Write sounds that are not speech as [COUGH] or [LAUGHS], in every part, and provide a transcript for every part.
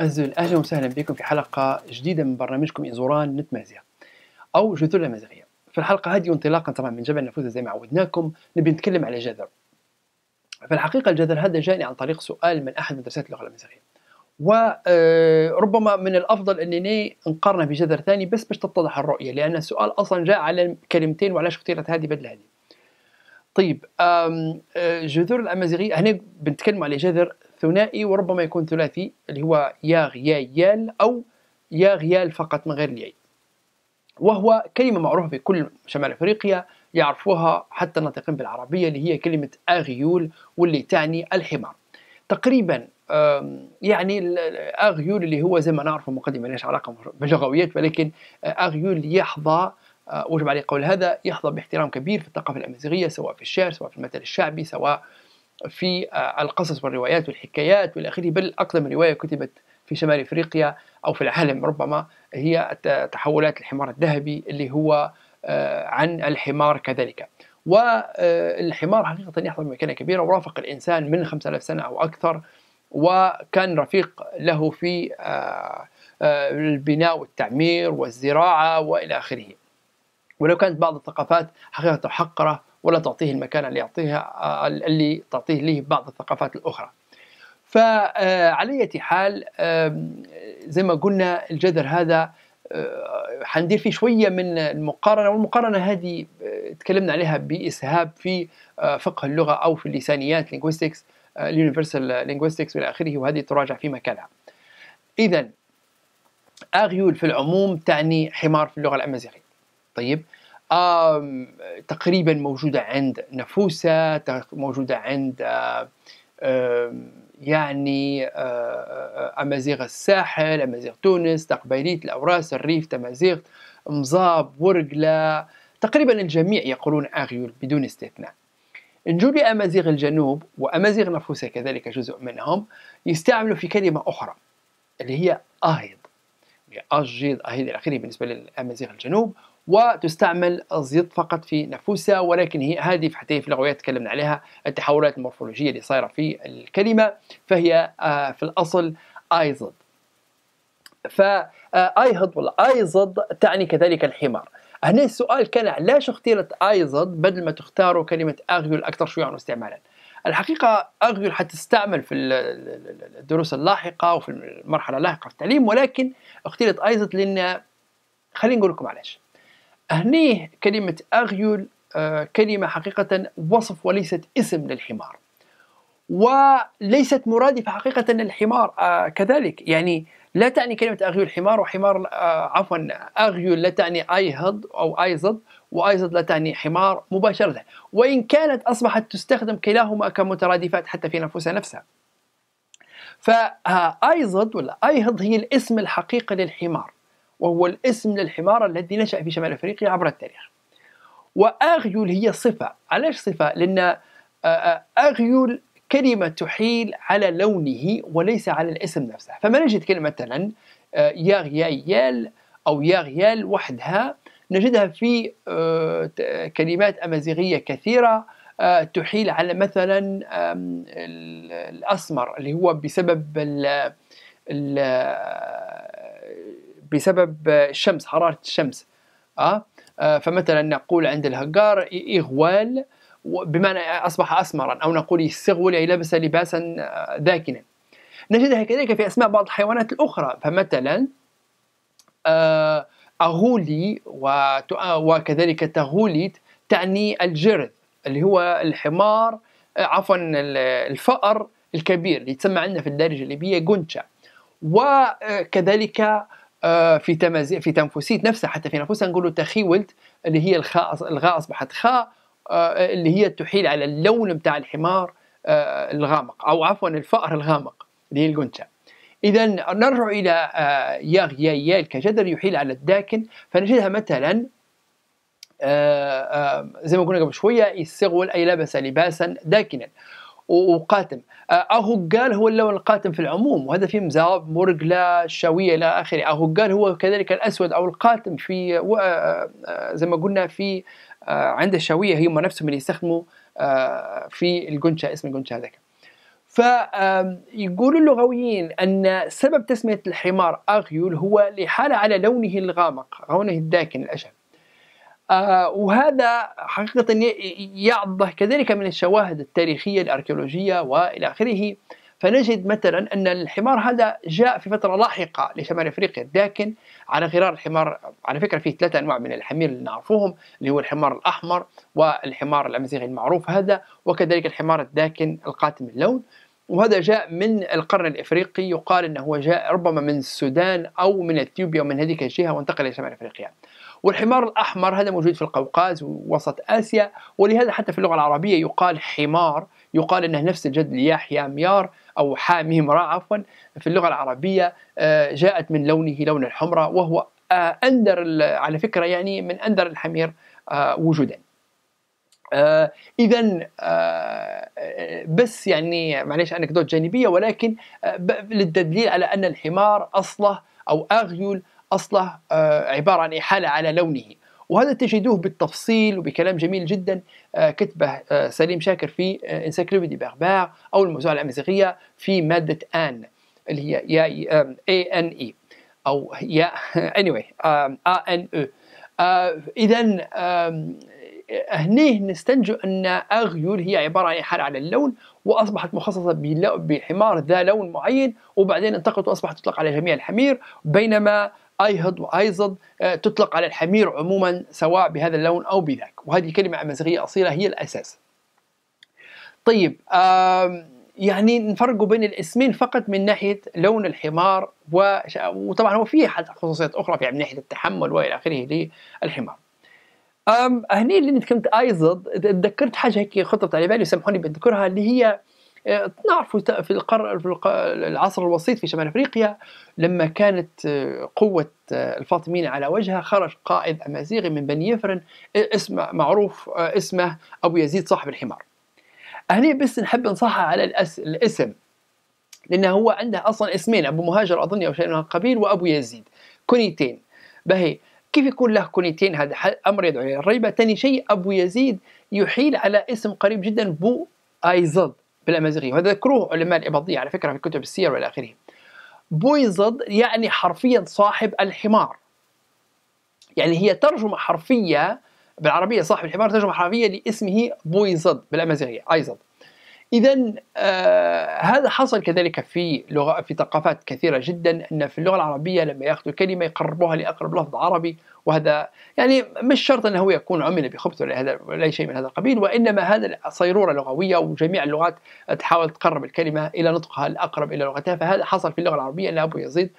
أنزل أهلا وسهلا بكم في حلقة جديدة من برنامجكم إزوران نت مازيغ أو جذور مازيغية في الحلقة هذه وانطلاقا طبعا من جبل نفوذ زي ما عودناكم نبي نتكلم على جذر في الحقيقة الجذر هذا جاني عن طريق سؤال من أحد مدرسات اللغة المازيغية وربما آه، من الافضل انني نقارنه بجذر ثاني بس باش تتضح الرؤيه لان السؤال اصلا جاء على كلمتين وعلاش اختيرت هذه بدل هذه. طيب آه، جذور الامازيغيه هنا بنتكلم على جذر ثنائي وربما يكون ثلاثي اللي هو يا غيا يال أو يا غيال فقط من غير الياء وهو كلمة معروفة في كل شمال أفريقيا يعرفوها حتى الناطقين بالعربية اللي هي كلمة أغيول واللي تعني الحمار تقريبا يعني أغيول اللي هو زي ما نعرفه مقدمة ليش علاقة بلغويات ولكن أغيول يحظى آه، وجب عليه قول هذا يحظى باحترام كبير في الثقافة الأمازيغية سواء في الشعر سواء في المثل الشعبي سواء في آه، القصص والروايات والحكايات والى اخره بل اقدم روايه كتبت في شمال افريقيا او في العالم ربما هي تحولات الحمار الذهبي اللي هو آه، عن الحمار كذلك والحمار آه، حقيقة يحضر مكانة كبيرة ورافق الإنسان من 5000 سنة أو أكثر وكان رفيق له في البناء والتعمير والزراعة وإلى آخره ولو كانت بعض الثقافات حقيقة محقرة ولا تعطيه المكانة اللي يعطيها آه، اللي تعطيه له بعض الثقافات الأخرى فعلى آه، أي حال زي ما قلنا الجذر هذا آه، حندير فيه شوية من المقارنة والمقارنة هذه تكلمنا عليها بإسهاب في فقه اللغة أو في اللسانيات لينغويستكس اليونيفرسال لينغويستكس والى اخره وهذه تراجع في مكانها. اذا اغيول في العموم تعني حمار في اللغه الامازيغيه. طيب تقريبا موجودة عند نفوسة موجودة عند يعني أمازيغ الساحل أمازيغ تونس تقبيليت الأوراس الريف تمازيغ مزاب ورقلة تقريبا الجميع يقولون أغيول بدون استثناء نجولي أمازيغ الجنوب وأمازيغ نفوسة كذلك جزء منهم يستعملوا في كلمة أخرى اللي هي أهيض يعني أجيض أهيض الأخير بالنسبة للأمازيغ الجنوب وتستعمل الزيت فقط في نفوسها ولكن هي هذه في حتى في اللغويات تكلمنا عليها التحولات المورفولوجية اللي صايرة في الكلمة فهي آه، في الأصل أيزد فأيهض آه، ولا أيزد تعني كذلك الحمار هنا السؤال كان علاش اختيرت أيزد بدل ما تختاروا كلمة أغيول أكثر شيوعا واستعمالا الحقيقة أغيول حتستعمل في الدروس اللاحقة وفي المرحلة اللاحقة في التعليم ولكن اختيرت أيزد لأن خلينا نقول لكم علاش هني كلمة أغيول آه، كلمة حقيقة وصف وليست اسم للحمار وليست مرادفة حقيقة للحمار آه، كذلك يعني لا تعني كلمة أغيول حمار وحمار آه، عفوا أغيول لا تعني أيهض أو أيزض وأيزض لا تعني حمار مباشرة وإن كانت أصبحت تستخدم كلاهما كمترادفات حتى في نفوسها نفسها فأيزض ولا أيهض هي الاسم الحقيقي للحمار وهو الاسم للحمار الذي نشأ في شمال أفريقيا عبر التاريخ وأغيول هي صفة علاش صفة؟ لأن آه، آه، أغيول كلمة تحيل على لونه وليس على الاسم نفسه فما نجد كلمة مثلا آه، ياغيال أو ياغيال وحدها نجدها في كلمات أمازيغية كثيرة تحيل على مثلا الأسمر اللي هو بسبب بسبب الشمس حراره الشمس اه, آه فمثلا نقول عند الهجار اغوال بمعنى اصبح اسمرا او نقول يستغول اي يعني لبس لباسا آه، ذاكنا نجدها كذلك في اسماء بعض الحيوانات الاخرى فمثلا آه، اغولي آه، وكذلك تغوليت تعني الجرذ اللي هو الحمار عفوا الفأر الكبير اللي يتسمى عندنا في الدارجة الليبية جونشا وكذلك آه، في تمز... في تنفسيت نفسها حتى في نفسها نقول تخيولت اللي هي الخاء الغاء اصبحت خاء آه، اللي هي تحيل على اللون بتاع الحمار آه، الغامق او عفوا الفأر الغامق اللي هي الجنشة اذا نرجع الى يا يا كجدر يحيل على الداكن فنجدها مثلا زي ما قلنا قبل شويه السغول اي لبس لباسا داكنا وقاتم قال هو اللون القاتم في العموم وهذا في مزاب مرقلة شاوية إلى آخره قال هو كذلك الأسود أو القاتم في زي ما قلنا في عند الشاوية هم نفسهم اللي يستخدموا في الجونشا اسم الجونشا هذاك فيقول اللغويين أن سبب تسمية الحمار أغيول هو لحالة على لونه الغامق لونه الداكن الاشهر آه، وهذا حقيقة يعضه كذلك من الشواهد التاريخية الأركيولوجية وإلى آخره فنجد مثلا أن الحمار هذا جاء في فترة لاحقة لشمال أفريقيا لكن على غرار الحمار على فكرة فيه ثلاثة أنواع من الحمير اللي نعرفوهم اللي هو الحمار الأحمر والحمار الأمازيغي المعروف هذا وكذلك الحمار الداكن القاتم اللون وهذا جاء من القرن الافريقي يقال انه جاء ربما من السودان او من اثيوبيا ومن هذيك الجهه وانتقل الى شمال افريقيا والحمار الأحمر هذا موجود في القوقاز ووسط آسيا ولهذا حتى في اللغة العربية يقال حمار يقال أنه نفس الجد ليحيى ميار أو حاميم را عفوا في اللغة العربية آه، جاءت من لونه لون الحمرة وهو آه، أندر على فكرة يعني من أندر الحمير آه، وجودا اذا بس يعني معليش انكدوت جانبيه ولكن للتدليل على ان الحمار اصله او أغيول أصله آه، عبارة عن إحالة على لونه وهذا تجدوه بالتفصيل وبكلام جميل جدا آه، كتبه آه، سليم شاكر في انسيكلوبيدي باربار أو الموسوعة الأمازيغية في مادة آن اللي هي يا اي ان اي او يا [LAUGHS] anyway ا e. ان او اذا هنيه نستنتج ان اغيول هي عباره عن حاله على اللون واصبحت مخصصه بحمار ذا لون معين وبعدين انتقلت واصبحت تطلق على جميع الحمير بينما أيهض وايزض آه، تطلق على الحمير عموما سواء بهذا اللون أو بذاك وهذه كلمة أمازيغية أصيلة هي الأساس طيب يعني نفرقوا بين الاسمين فقط من ناحيه لون الحمار وطبعا هو في خصوصيات اخرى في من ناحيه التحمل والى اخره للحمار. أم هني اللي تكلمت ايزد تذكرت حاجه هيك خطرت على بالي سامحوني بذكرها اللي هي آه، نعرف في القر في العصر الوسيط في شمال افريقيا لما كانت آه، قوه آه، الفاطميين على وجهها خرج قائد امازيغي من بني يفرن اسم معروف اسمه ابو يزيد صاحب الحمار. هني بس نحب نصحح على الاسم لانه هو عنده اصلا اسمين ابو مهاجر اظن او شيء من القبيل وابو يزيد كنيتين بهي كيف يكون له كنيتين هذا امر يدعو الى الريبه ثاني شيء ابو يزيد يحيل على اسم قريب جدا بو ايزد بالأمازيغية وهذا ذكروه علماء الإباضية على فكرة في كتب السير وإلى آخره بويزد يعني حرفيا صاحب الحمار يعني هي ترجمة حرفية بالعربية صاحب الحمار ترجمة حرفية لاسمه بويزد بالأمازيغية أيزد اذا آه هذا حصل كذلك في لغه في ثقافات كثيره جدا ان في اللغه العربيه لما ياخذوا كلمه يقربوها لاقرب لفظ عربي وهذا يعني مش شرط انه يكون عمل بخبث ولا هذا ولا شيء من هذا القبيل وانما هذا صيروره لغويه وجميع اللغات تحاول تقرب الكلمه الى نطقها الاقرب الى لغتها فهذا حصل في اللغه العربيه ان ابو يزيد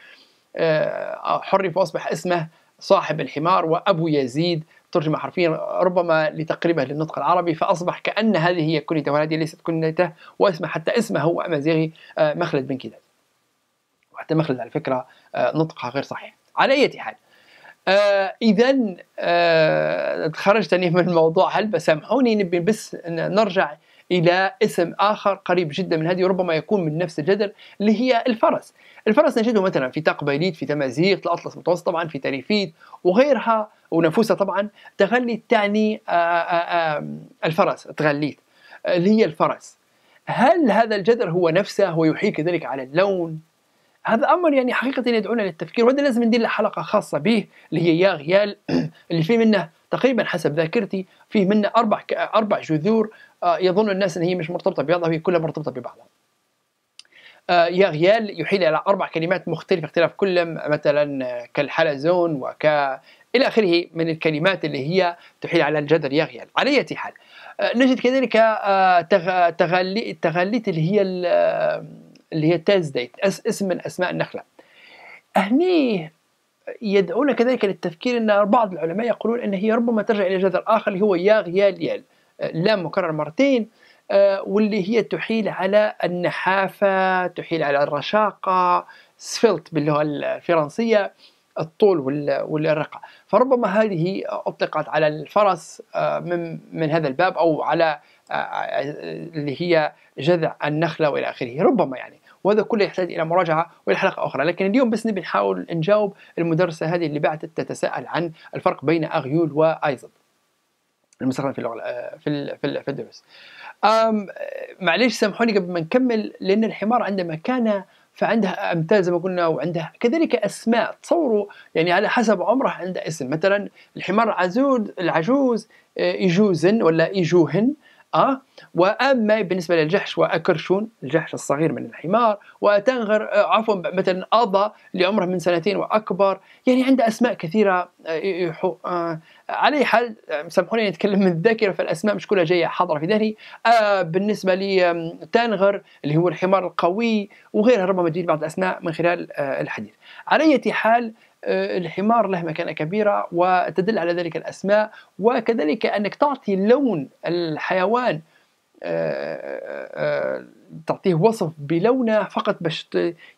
آه حرف واصبح اسمه صاحب الحمار وأبو يزيد ترجم حرفيا ربما لتقريبه للنطق العربي فأصبح كأن هذه هي كنيته وهذه ليست كنيته واسمه حتى اسمه هو أمازيغي آه، مخلد بن كداد وحتى مخلد على فكرة آه، نطقها غير صحيح على أي حال آه اذا آه خرجتني من الموضوع هل سامحوني نبي بس نرجع الى اسم اخر قريب جدا من هذه ربما يكون من نفس الجذر اللي هي الفرس الفرس نجده مثلا في بيليد في تمازيغ الاطلس المتوسط طبعا في تريفيد وغيرها ونفوسة طبعا تغليت تعني آآ آه، آآ آه، آه، الفرس تغليت اللي هي الفرس هل هذا الجذر هو نفسه ويحيل كذلك على اللون هذا امر يعني حقيقه يدعونا للتفكير وهذا لازم ندير له حلقه خاصه به اللي هي يا غيال [CLEARS THROAT] اللي فيه منه تقريبا حسب ذاكرتي فيه منه اربع اربع جذور آه، يظن الناس ان هي مش مرتبطه ببعضها وهي كلها مرتبطه ببعضها. آه، يا غيال يحيل على اربع كلمات مختلفه اختلاف كل مثلا كالحلزون وك الى اخره من الكلمات اللي هي تحيل على الجدر يا غيال على اية حال آه، نجد كذلك تغلي التغليت اللي هي اللي هي تيلز ديت اسم من اسماء النخله هني يدعون كذلك للتفكير ان بعض العلماء يقولون ان هي ربما ترجع الى جذر اخر اللي هو يا غيال يال لام مكرر مرتين آه، واللي هي تحيل على النحافه تحيل على الرشاقه سفلت باللغه الفرنسيه الطول والرقه فربما هذه اطلقت على الفرس آه، من من هذا الباب او على آه، اللي هي جذع النخله والى اخره ربما يعني وهذا كله يحتاج الى مراجعه والى حلقه اخرى لكن اليوم بس نبي نحاول نجاوب المدرسه هذه اللي بعثت تتساءل عن الفرق بين اغيول وايزد المستخدم في اللغه في في الدروس أم... معليش سامحوني قبل ما نكمل لان الحمار عندما مكانه فعندها امثال زي ما قلنا وعندها كذلك اسماء تصوروا يعني على حسب عمره عنده اسم مثلا الحمار عزود العجوز يجوزن آه، ولا يجوهن أه وأما بالنسبة للجحش وأكرشون الجحش الصغير من الحمار وتنغر آه، عفوا مثلا أضا اللي عمره من سنتين وأكبر يعني عنده أسماء كثيرة آه، يحو... آه على حال آه، سامحوني نتكلم من الذاكرة فالأسماء مش كلها جاية حاضرة في ذهني آه بالنسبة لتنغر اللي هو الحمار القوي وغيرها ربما تجد بعض الأسماء من خلال آه الحديث على أي حال آه، الحمار له مكانة كبيرة وتدل على ذلك الأسماء وكذلك أنك تعطي لون الحيوان آه، آه، تعطيه وصف بلونه فقط باش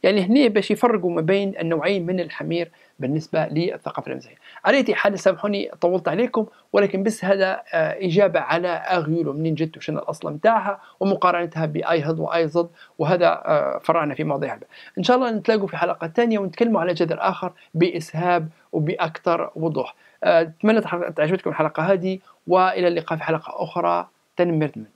يعني هنا باش يفرقوا ما بين النوعين من الحمير بالنسبة للثقافة المسيحية على أي حال سامحوني طولت عليكم ولكن بس هذا آه، إجابة على أغيولو منين جت وشنو الأصل متاعها ومقارنتها بأي هض وأي ضد وهذا آه، فرعنا في مواضيع إن شاء الله نتلاقوا في حلقة ثانية ونتكلموا على جذر آخر بإسهاب وبأكثر وضوح آه، أتمنى تعجبتكم الحلقة هذه وإلى اللقاء في حلقة أخرى تنمرتمن